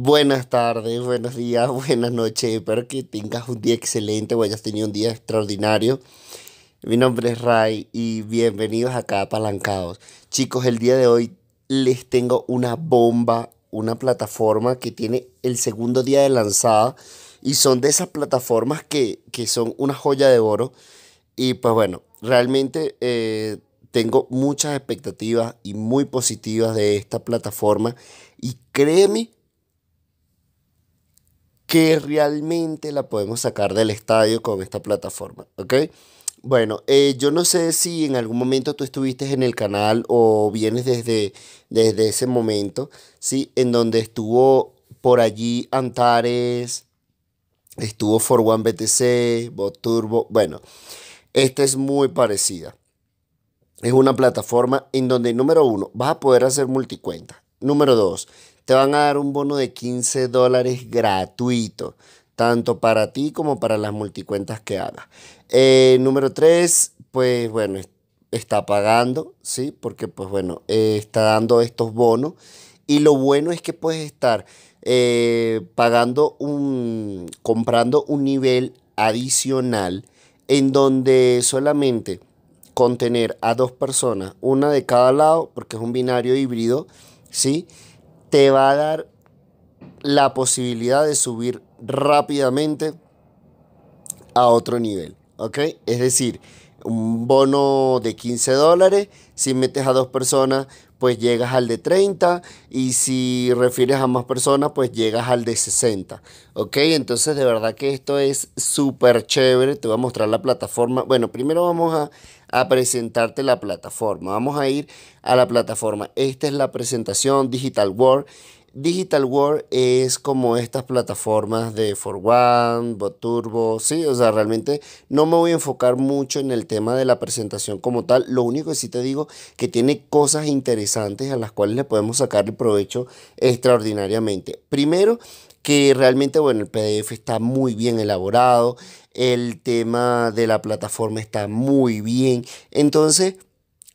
Buenas tardes, buenos días, buenas noches. Espero que tengas un día excelente o hayas tenido un día extraordinario. Mi nombre es Ray y bienvenidos acá a Chicos, el día de hoy les tengo una bomba, una plataforma que tiene el segundo día de lanzada y son de esas plataformas que, son una joya de oro. Y pues bueno, realmente eh, tengo muchas expectativas y muy positivas de esta plataforma y créeme que realmente la podemos sacar del estadio con esta plataforma, ¿ok? Bueno, eh, yo no sé si en algún momento tú estuviste en el canal o vienes desde, desde ese momento, ¿sí? En donde estuvo por allí Antares, estuvo For One BTC, Bot Turbo, bueno, esta es muy parecida. Es una plataforma en donde, número uno, vas a poder hacer multicuenta. Número dos, te van a dar un bono de 15 dólares gratuito, tanto para ti como para las multicuentas que hagas. Eh, número 3, pues bueno, está pagando, ¿sí? Porque pues bueno, eh, está dando estos bonos. Y lo bueno es que puedes estar eh, pagando un, comprando un nivel adicional en donde solamente contener a dos personas, una de cada lado, porque es un binario híbrido, ¿sí? sí te va a dar la posibilidad de subir rápidamente a otro nivel. ¿Ok? Es decir, un bono de 15 dólares, si metes a dos personas, pues llegas al de 30 y si refieres a más personas, pues llegas al de 60. ¿Ok? Entonces de verdad que esto es súper chévere. Te voy a mostrar la plataforma. Bueno, primero vamos a, a presentarte la plataforma. Vamos a ir a la plataforma. Esta es la presentación Digital World. Digital World es como estas plataformas de For One, Boturbo, sí, o sea, realmente no me voy a enfocar mucho en el tema de la presentación como tal, lo único que sí te digo que tiene cosas interesantes a las cuales le podemos sacar el provecho extraordinariamente. Primero, que realmente, bueno, el PDF está muy bien elaborado, el tema de la plataforma está muy bien, entonces,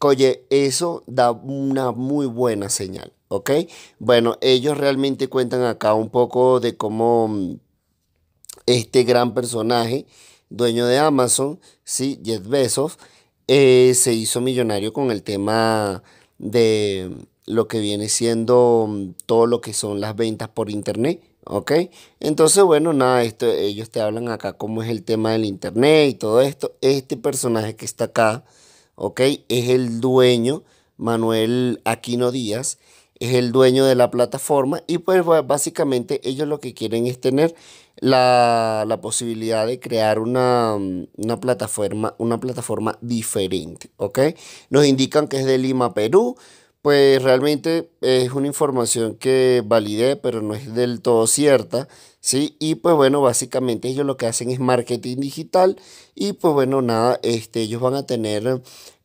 oye, eso da una muy buena señal. ¿ok? Bueno, ellos realmente cuentan acá un poco de cómo mm, este gran personaje, dueño de Amazon, ¿sí? Jeff Bezos, eh, se hizo millonario con el tema de mm, lo que viene siendo mm, todo lo que son las ventas por internet, ¿ok? Entonces, bueno, nada, esto, ellos te hablan acá cómo es el tema del internet y todo esto. Este personaje que está acá, ¿ok? Es el dueño, Manuel Aquino Díaz, es el dueño de la plataforma y pues básicamente ellos lo que quieren es tener la, posibilidad de crear una, plataforma, una plataforma diferente, ¿ok? Nos indican que es de Lima, Perú. Pues realmente es una información que validé, pero no es del todo cierta, ¿sí? Y pues bueno, básicamente ellos lo que hacen es marketing digital y pues bueno, nada, este, ellos van a tener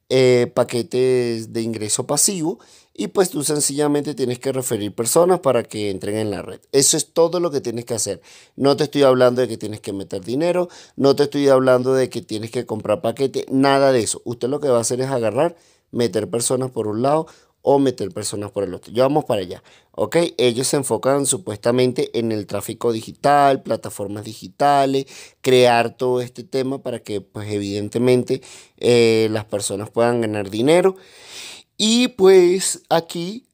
eh, paquetes de ingreso pasivo y pues tú sencillamente tienes que referir personas para que entren en la red. Eso es todo lo que tienes que hacer. No te estoy hablando de que tienes que meter dinero, no te estoy hablando de que tienes que comprar paquete, nada de eso. Usted lo que va a hacer es agarrar, meter personas por un lado o meter personas por el otro. Yo vamos para allá, ¿ok? Ellos se enfocan supuestamente en el tráfico digital, plataformas digitales, crear todo este tema para que pues evidentemente eh, las personas puedan ganar dinero. Y pues aquí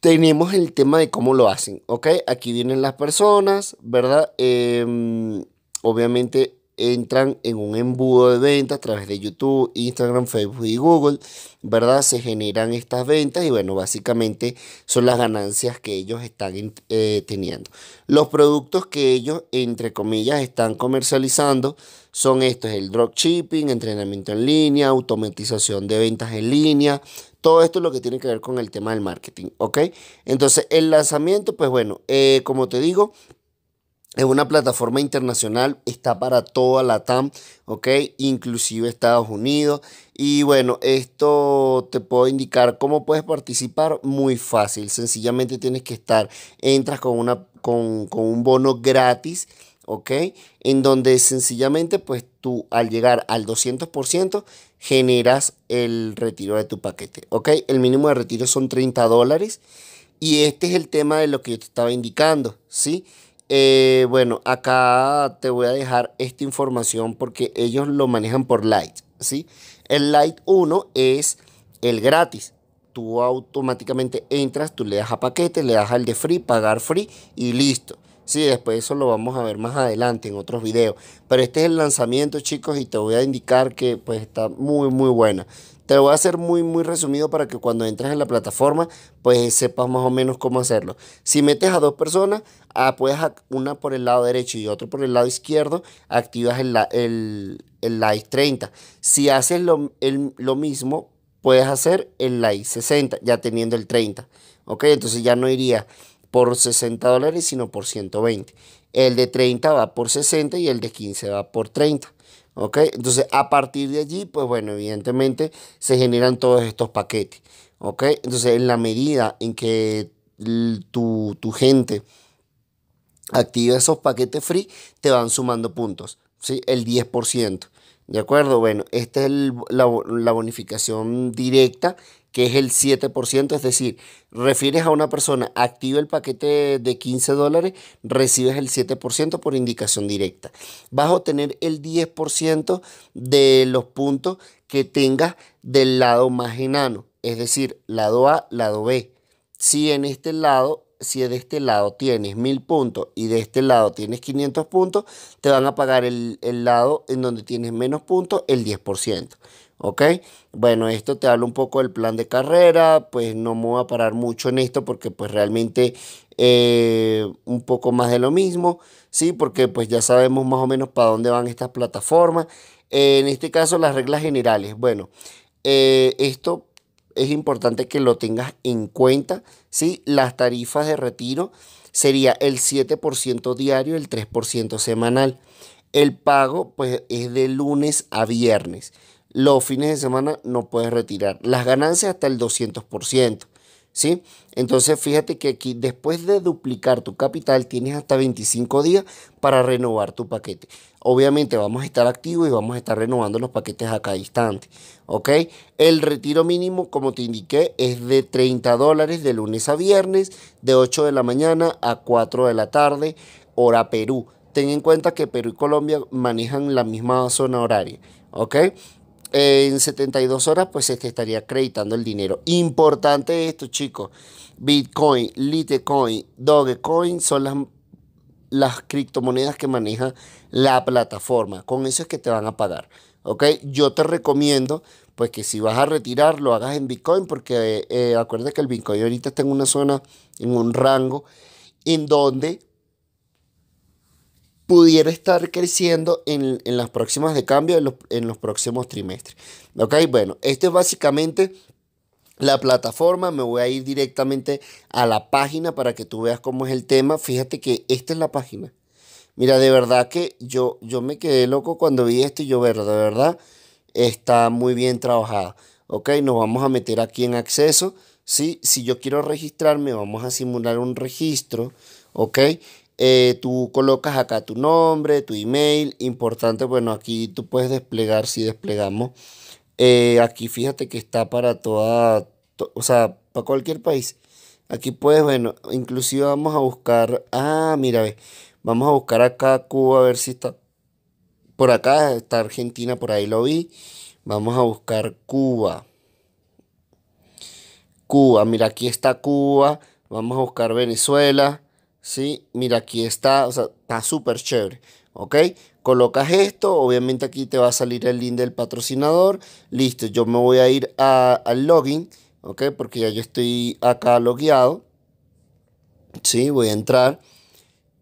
tenemos el tema de cómo lo hacen, ¿ok? Aquí vienen las personas, ¿verdad? Em, obviamente entran en un embudo de ventas a través de YouTube, Instagram, Facebook y Google, ¿verdad? Se generan estas ventas y bueno, básicamente son las ganancias que ellos están eh, teniendo. Los productos que ellos, entre comillas, están comercializando son estos, el dropshipping, entrenamiento en línea, automatización de ventas en línea, todo esto es lo que tiene que ver con el tema del marketing, ¿ok? Entonces, el lanzamiento, pues bueno, eh, como te digo, es una plataforma internacional, está para toda la TAM, ¿ok? Inclusive Estados Unidos. Y bueno, esto te puedo indicar cómo puedes participar muy fácil. Sencillamente tienes que estar, entras con, una, con, un bono gratis. ¿ok? En donde sencillamente, pues tú al llegar al 200% generas el retiro de tu paquete, ¿ok? El mínimo de retiro son 30 dólares y este es el tema de lo que yo te estaba indicando, ¿sí? Eh, bueno, acá te voy a dejar esta información porque ellos lo manejan por light ¿sí? El light 1 es el gratis. Tú automáticamente entras, tú le das a paquete, le das al de free, pagar free y listo. Sí, después eso lo vamos a ver más adelante en otros videos. Pero este es el lanzamiento, chicos, y te voy a indicar que pues está muy, muy buena. Te voy a hacer muy, muy resumido para que cuando entres en la plataforma, pues sepas más o menos cómo hacerlo. Si metes a dos personas, ah, puedes una por el lado derecho y otro por el lado izquierdo, activas el, el, Live 30. Si haces lo, mismo, puedes hacer el Live 60, ya teniendo el 30. ¿Ok? Entonces ya no iría por 60 dólares, sino por 120. El de 30 va por 60 y el de 15 va por 30. ¿Ok? Entonces, a partir de allí, pues bueno, evidentemente se generan todos estos paquetes. ¿Ok? Entonces, en la medida en que tu, gente activa esos paquetes free, te van sumando puntos. ¿Sí? El 10%. ¿De acuerdo? Bueno, esta es la, la bonificación directa que es el 7%, es decir, refieres a una persona, activa el paquete de 15 dólares, recibes el 7% por indicación directa. Vas a obtener el 10% de los puntos que tengas del lado más enano, es decir, lado A, lado B. Si en este lado si de este lado tienes 1000 puntos y de este lado tienes 500 puntos, te van a pagar el, el lado en donde tienes menos puntos el 10%. ¿ok? Bueno, esto te habla un poco del plan de carrera, pues no me voy a parar mucho en esto porque pues realmente eh, un poco más de lo mismo, ¿sí? Porque pues ya sabemos más o menos para dónde van estas plataformas. Eh, en este caso las reglas generales, bueno, eh, esto es importante que lo tengas en cuenta, ¿sí? Las tarifas de retiro sería el 7% diario, el 3% semanal. El pago pues es de lunes a viernes los fines de semana no puedes retirar. Las ganancias hasta el 200%. ¿sí? Entonces fíjate que aquí después de duplicar tu capital tienes hasta 25 días para renovar tu paquete. Obviamente vamos a estar activos y vamos a estar renovando los paquetes a cada instante. ¿ok? El retiro mínimo, como te indiqué, es de 30 dólares de lunes a viernes, de 8 de la mañana a 4 de la tarde, hora Perú. Ten en cuenta que Perú y Colombia manejan la misma zona horaria. ¿ok? en 72 horas pues este estaría acreditando el dinero. Importante esto, chicos. Bitcoin, Litecoin, Dogecoin son las, las criptomonedas que maneja la plataforma. Con eso es que te van a pagar. ¿ok? Yo te recomiendo pues que si vas a retirar lo hagas en Bitcoin porque eh, acuérdate que el Bitcoin ahorita está en una zona, en un rango en donde pudiera estar creciendo en, las próximas de cambio, en los, próximos trimestres. Ok, bueno, esto es básicamente la plataforma, me voy a ir directamente a la página para que tú veas cómo es el tema. Fíjate que esta es la página. Mira, de verdad que yo, yo me quedé loco cuando vi esto y yo, ver, de verdad, está muy bien trabajada. Ok, nos vamos a meter aquí en acceso. ¿sí? Si yo quiero registrarme, vamos a simular un registro. Ok, eh, tú colocas acá tu nombre, tu email. Importante, bueno, aquí tú puedes desplegar, si desplegamos. Eh, aquí fíjate que está para toda, o sea, para cualquier país. Aquí puedes, bueno, inclusive vamos a buscar, ah, mira, ve, vamos a buscar acá Cuba, a ver si está por acá, está Argentina, por ahí lo vi. Vamos a buscar Cuba. Cuba, mira, aquí está Cuba. Vamos a buscar Venezuela. ¿sí? Mira, aquí está, o sea, está súper chévere, ¿ok? Colocas esto, obviamente aquí te va a salir el link del patrocinador, listo, yo me voy a ir al login, ¿ok? Porque ya yo estoy acá logueado, ¿sí? Voy a entrar.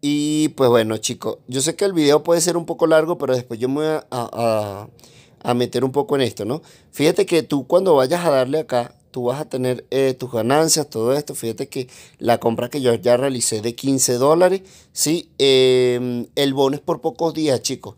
Y pues bueno, chicos, yo sé que el video puede ser un poco largo, pero después yo me voy a, a, a meter un poco en esto, ¿no? Fíjate que tú cuando vayas a darle acá, tú vas a tener eh, tus ganancias, todo esto. Fíjate que la compra que yo ya realicé de 15 dólares, ¿sí? Em, el bono es por pocos días, chicos.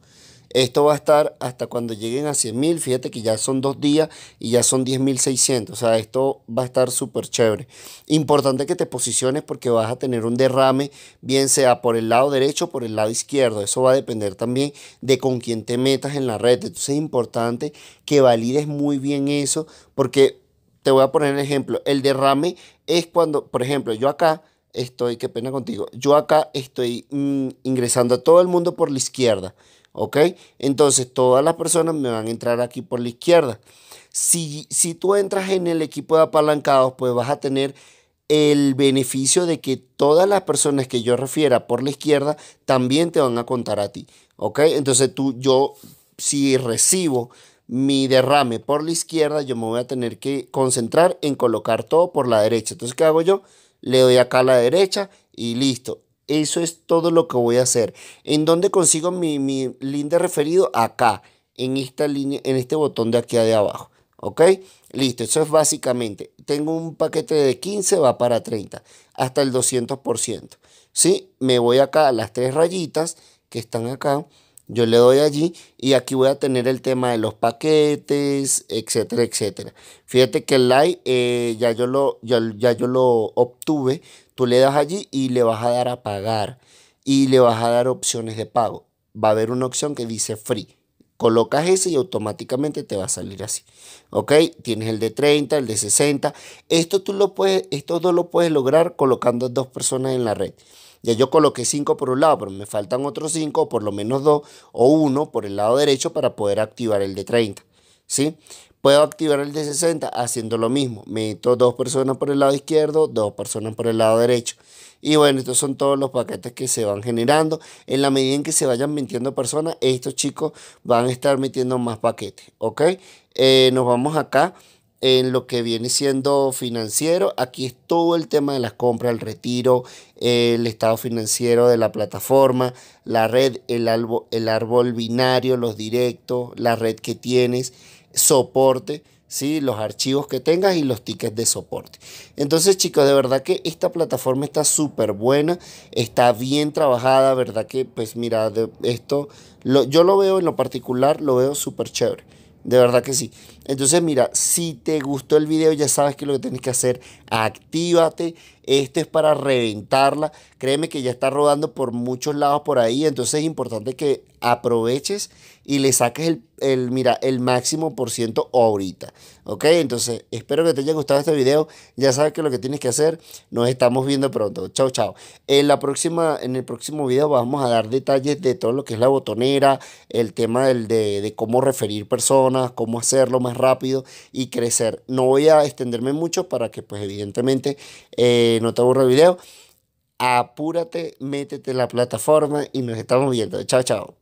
Esto va a estar hasta cuando lleguen a 100 mil. Fíjate que ya son dos días y ya son 10.600. O sea, esto va a estar súper chévere. Importante que te posiciones porque vas a tener un derrame, bien sea por el lado derecho o por el lado izquierdo. Eso va a depender también de con quién te metas en la red. Entonces es importante que valides muy bien eso porque te voy a poner el ejemplo. El derrame es cuando, por ejemplo, yo acá estoy, qué pena contigo, yo acá estoy mm, ingresando a todo el mundo por la izquierda, ¿ok? Entonces todas las personas me van a entrar aquí por la izquierda. Si, si tú entras en el equipo de apalancados, pues vas a tener el beneficio de que todas las personas que yo refiera por la izquierda también te van a contar a ti, ¿ok? Entonces tú, yo, si recibo mi derrame por la izquierda, yo me voy a tener que concentrar en colocar todo por la derecha. Entonces, ¿qué hago yo? Le doy acá a la derecha y listo. Eso es todo lo que voy a hacer. ¿En dónde consigo mi, mi link de referido? Acá, en esta línea, en este botón de aquí de abajo. ¿Ok? Listo, eso es básicamente. Tengo un paquete de 15, va para 30, hasta el 200%. ¿Sí? Me voy acá a las tres rayitas que están acá. Yo le doy allí y aquí voy a tener el tema de los paquetes, etcétera, etcétera. Fíjate que el like eh, ya, yo lo, ya, yo lo obtuve. Tú le das allí y le vas a dar a pagar y le vas a dar opciones de pago. Va a haber una opción que dice free. Colocas ese y automáticamente te va a salir así. ¿Ok? Tienes el de 30, el de 60. Esto tú lo puedes, esto tú lo puedes lograr colocando dos personas en la red. Ya yo coloqué 5 por un lado, pero me faltan otros 5, por lo menos 2 o 1 por el lado derecho para poder activar el de 30. ¿Sí? Puedo activar el de 60 haciendo lo mismo. Meto dos personas por el lado izquierdo, dos personas por el lado derecho. Y bueno, estos son todos los paquetes que se van generando. En la medida en que se vayan metiendo personas, estos chicos van a estar metiendo más paquetes. ¿Ok? Eh, nos vamos acá en lo que viene siendo financiero. Aquí es todo el tema de las compras, el retiro, el estado financiero de la plataforma, la red, el, el árbol binario, los directos, la red que tienes, soporte. ¿sí? los archivos que tengas y los tickets de soporte. Entonces chicos, de verdad que esta plataforma está súper buena, está bien trabajada, verdad que pues mira, esto lo, yo lo veo en lo particular, lo veo súper chévere, de verdad que sí. Entonces, mira, si te gustó el video, ya sabes que lo que tienes que hacer, actívate. Esto es para reventarla. Créeme que ya está rodando por muchos lados por ahí. Entonces es importante que aproveches y le saques el, mira, el máximo por ciento ahorita. ¿Ok? Entonces espero que te haya gustado este video. Ya sabes que lo que tienes que hacer. Nos estamos viendo pronto. Chao, chao. En, la próxima, en el próximo video vamos a dar detalles de todo lo que es la botonera. El tema del, de, de cómo referir personas, cómo hacerlo más rápido y crecer. No voy a extenderme mucho para que pues evidentemente eh, no te aburra el video. Apúrate, métete en la plataforma y nos estamos viendo. Chao, chao.